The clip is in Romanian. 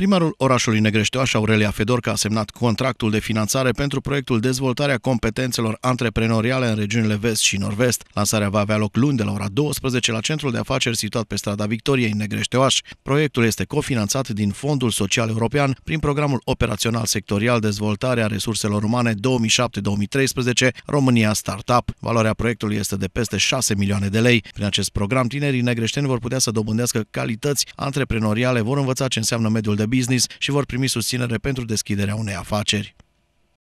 Primarul orașului Negreșteoaș, Aurelia Fedorca, a semnat contractul de finanțare pentru proiectul Dezvoltarea competențelor antreprenoriale în regiunile vest și nord-vest. Lansarea va avea loc luni de la ora 12 la centrul de afaceri situat pe strada Victoriei, Negreșteoaș. Proiectul este cofinanțat din Fondul Social European prin programul operațional sectorial Dezvoltarea resurselor umane 2007-2013 România Startup. Valoarea proiectului este de peste 6 milioane de lei. Prin acest program, tinerii negreșteni vor putea să dobândească calități antreprenoriale, vor învăța ce înseamnă mediul de business și vor primi susținere pentru deschiderea unei afaceri.